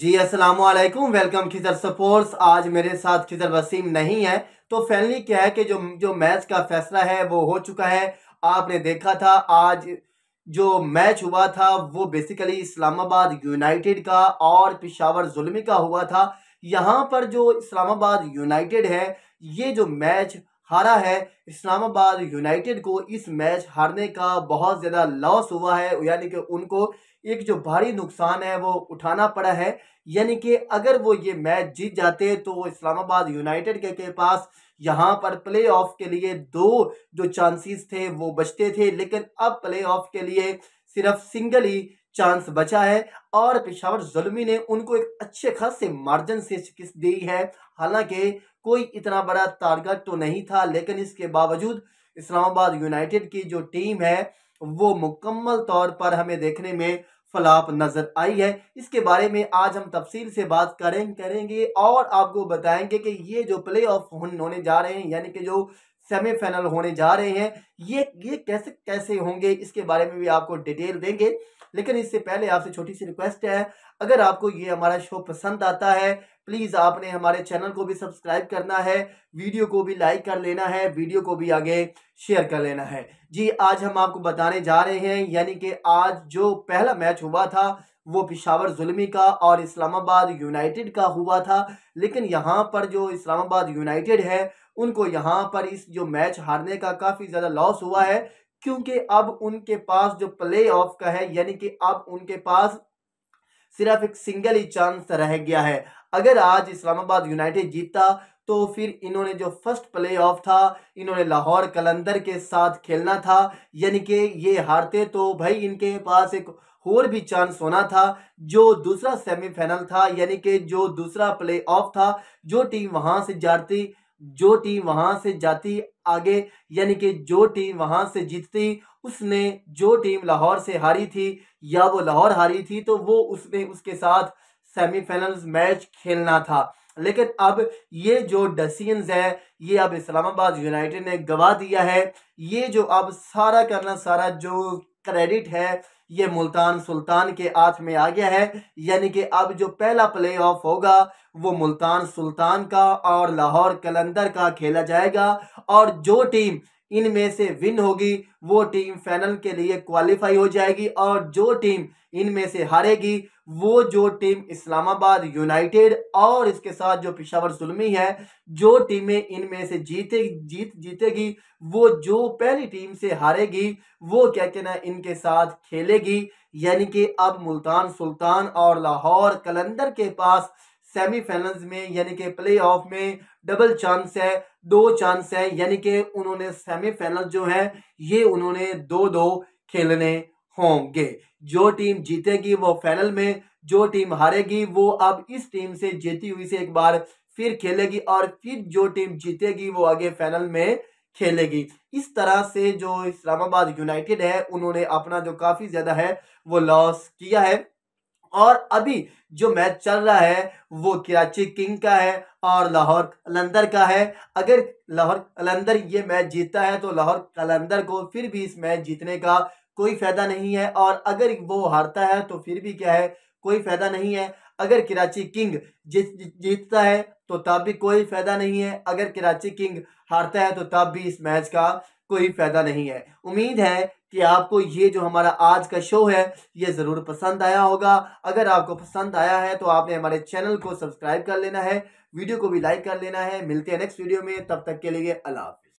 जी अस्सलाम वालेकुम welcome Khizr supports आज मेरे साथ खिजर वसीम नहीं है तो फैनली क्या है कि जो जो मैच का फैसला है वो हो चुका है आपने देखा था आज जो मैच हुआ था वो बेसिकली इस्लामाबाद यूनाइटेड का और पिशावर जुलमी का हुआ था यहाँ पर जो इस्लामाबाद यूनाइटेड है ये जो मैच हारा है इस्लामाबाद यूनाइटेड को इस मैच हारने का बहुत ज़्यादा लॉस हुआ है यानी कि उनको एक जो भारी नुकसान है वो उठाना पड़ा है यानी कि अगर वो ये मैच जीत जाते तो इस्लामाबाद यूनाइटेड के, के पास यहाँ पर प्ले ऑफ के लिए दो जो चांसेस थे वो बचते थे लेकिन अब प्ले ऑफ के लिए सिर्फ सिंगल ही चांस बचा है और पिशावर जुलमी ने उनको एक अच्छे खासे मार्जिन से शिक्ष दी है हालांकि कोई इतना बड़ा टारगेट तो नहीं था लेकिन इसके बावजूद इस्लामाबाद यूनाइटेड की जो टीम है वो मुकम्मल तौर पर हमें देखने में फलाप नज़र आई है इसके बारे में आज हम तफसील से बात करें करेंगे और आपको बताएंगे कि ये जो प्ले ऑफ होने जा रहे हैं यानी कि जो सेमीफाइनल होने जा रहे हैं ये ये कैसे कैसे होंगे इसके बारे में भी आपको डिटेल देंगे लेकिन इससे पहले आपसे छोटी सी रिक्वेस्ट है अगर आपको ये हमारा शो पसंद आता है प्लीज़ आपने हमारे चैनल को भी सब्सक्राइब करना है वीडियो को भी लाइक कर लेना है वीडियो को भी आगे शेयर कर लेना है जी आज हम आपको बताने जा रहे हैं यानी कि आज जो पहला मैच हुआ था वो पिशावर जुलमी का और इस्लामाबाद यूनाइटेड का हुआ था लेकिन यहाँ पर जो इस्लामाबाद यूनाइटेड है उनको यहाँ पर इस जो मैच हारने का काफ़ी ज़्यादा लॉस हुआ है क्योंकि अब उनके पास जो प्ले ऑफ का है यानी कि अब उनके पास सिर्फ एक सिंगल ही चांस रह गया है अगर आज इस्लामाबाद यूनाइटेड जीतता तो फिर इन्होंने जो फर्स्ट प्ले ऑफ था इन्होंने लाहौर कलंदर के साथ खेलना था यानी कि ये हारते तो भाई इनके पास एक और भी चांस होना था जो दूसरा सेमीफाइनल था यानी कि जो दूसरा प्ले ऑफ था जो टीम वहां से जाती जो टीम वहां से जाती आगे यानी कि जो टीम वहां से जीतती उसने जो टीम लाहौर से हारी थी या वो लाहौर हारी थी तो वो उसने उसके साथ सेमीफाइनल्स मैच खेलना था लेकिन अब ये जो डसियंस है ये अब इस्लामाबाद यूनाइटेड ने गवा दिया है ये जो अब सारा करना सारा जो क्रेडिट है ये मुल्तान सुल्तान के हाथ में आ गया है यानी कि अब जो पहला प्ले ऑफ होगा वो मुल्तान सुल्तान का और लाहौर कलंदर का खेला जाएगा और जो टीम इनमें से विन होगी वो टीम फाइनल के लिए क्वालिफाई हो जाएगी और जो टीम इनमें से हारेगी वो जो टीम इस्लामाबाद यूनाइटेड और इसके साथ जो पिशावर जुलमी है जो टीमें इनमें से जीते जीत जीतेगी वो जो पहली टीम से हारेगी वो क्या कहना इनके साथ खेलेगी यानी कि अब मुल्तान सुल्तान और लाहौर कलंदर के पास सेमीफाइनल्स में यानी कि प्ले ऑफ में डबल चांस है दो चांस है यानी कि उन्होंने सेमीफाइनल जो है ये उन्होंने दो दो खेलने होंगे जो टीम जीतेगी वो फाइनल में जो टीम हारेगी वो अब इस टीम से जीती हुई से एक बार फिर खेलेगी और फिर जो टीम जीतेगी वो आगे फाइनल में खेलेगी इस तरह से जो इस्लामाबाद यूनाइटेड है उन्होंने अपना जो काफ़ी ज़्यादा है वो लॉस किया है और अभी जो मैच चल रहा है वो कराची किंग का है और लाहौर कलंदर का है अगर लाहौर कलंदर ये मैच जीतता है तो लाहौर कलंदर को फिर भी इस मैच जीतने का कोई फ़ायदा नहीं है और अगर वो हारता है तो फिर भी क्या है कोई फ़ायदा नहीं है अगर कराची किंग जीत जीतता है तो तब भी कोई फ़ायदा नहीं है अगर कराची किंग हारता है तो तब भी इस मैच का कोई फ़ायदा नहीं है उम्मीद है कि आपको ये जो हमारा आज का शो है ये ज़रूर पसंद आया होगा अगर आपको पसंद आया है तो आपने हमारे चैनल को सब्सक्राइब कर लेना है वीडियो को भी लाइक कर लेना है मिलते हैं नेक्स्ट वीडियो में तब तक के लिए अल्लाह